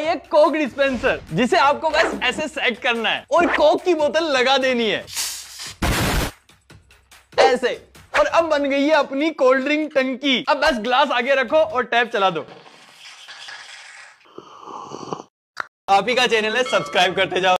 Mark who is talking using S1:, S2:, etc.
S1: है ये Coke dispenser जिसे आपको बस ऐसे सेट करना है और कोक की बोतल लगा देनी है ऐसे और अब बन गई है अपनी कोल्ड ड्रिंक टंकी अब बस ग्लास आगे रखो और टैप चला दो
S2: आप ही का चैनल है सब्सक्राइब करते जाओ